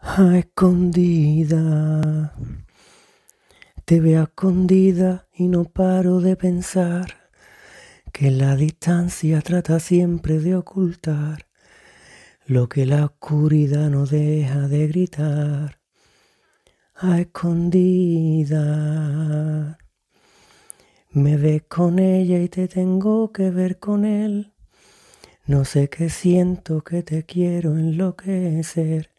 A escondida. Te veo escondida y no paro de pensar que la distancia trata siempre de ocultar lo que la oscuridad no deja de gritar. A escondida. Me ves con ella y te tengo que ver con él. No sé qué siento que te quiero enloquecer.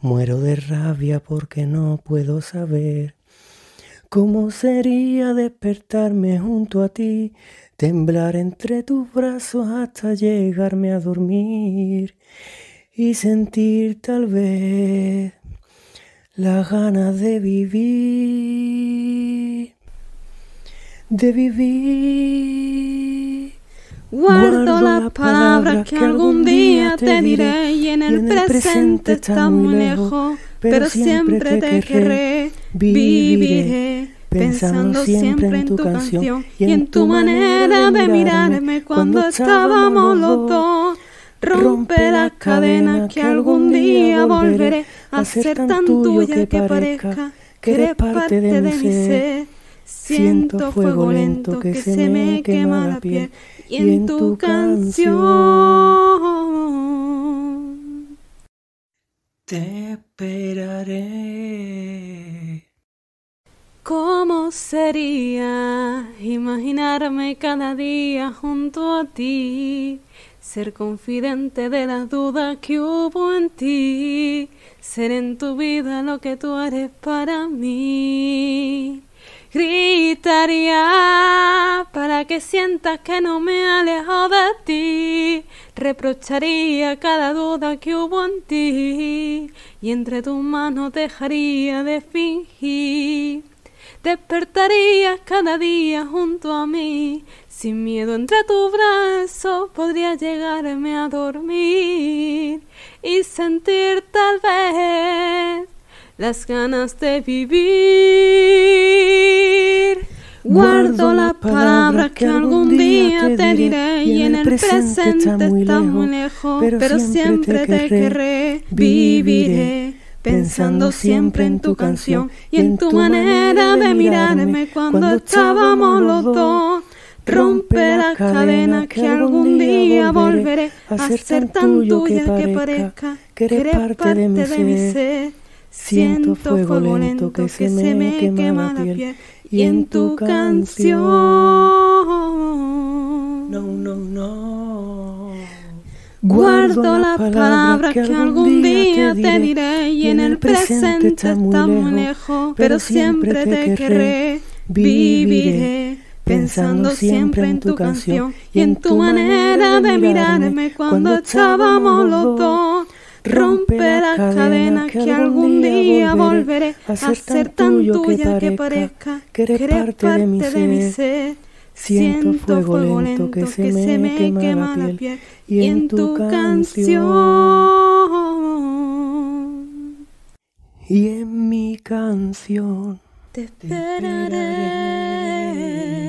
Muero de rabia porque no puedo saber cómo sería despertarme junto a ti, temblar entre tus brazos hasta llegarme a dormir y sentir tal vez la ganas de vivir, de vivir. Guardo la palabra que algún día te diré y en el presente está muy lejos, pero siempre te querré, viviré. Pensando siempre en tu canción y en tu manera de mirarme cuando estábamos los dos. Rompe la cadena que algún día volveré a ser tan tuya que parezca que eres parte de mi ser. Siento fuego lento que se me quema la piel y en tu canción. Te esperaré. ¿Cómo sería imaginarme cada día junto a ti? Ser confidente de las dudas que hubo en ti, ser en tu vida lo que tú eres para mí. Gritaría para que sientas que no me alejo de ti. Reprocharía cada duda que hubo en ti. Y entre tus manos dejaría de fingir. Despertarías cada día junto a mí. Sin miedo entre tus brazos podría llegarme a dormir y sentir tal vez las ganas de vivir. Guardo la palabra que algún día te diré y en el presente está muy lejos, pero siempre te querré, viviré. Pensando siempre en tu canción y en tu manera de mirarme cuando estábamos los dos. Rompe la cadena que algún día volveré a ser tan tuya que parezca que eres parte de mi ser. Siento fuego lento que se me quema la piel y en tu canción. No, no, no. Guardo la palabra que algún día te diré y en el presente está muy lejos, pero siempre te querré, viviré. Pensando siempre en tu canción y en tu manera de mirarme cuando estábamos los dos. Rompe la cadena que algún día volveré a ser tan tuya que parezca que eres parte de mi ser. Siento fuego lento que se me quema la piel y en tu canción. Y en mi canción te esperaré.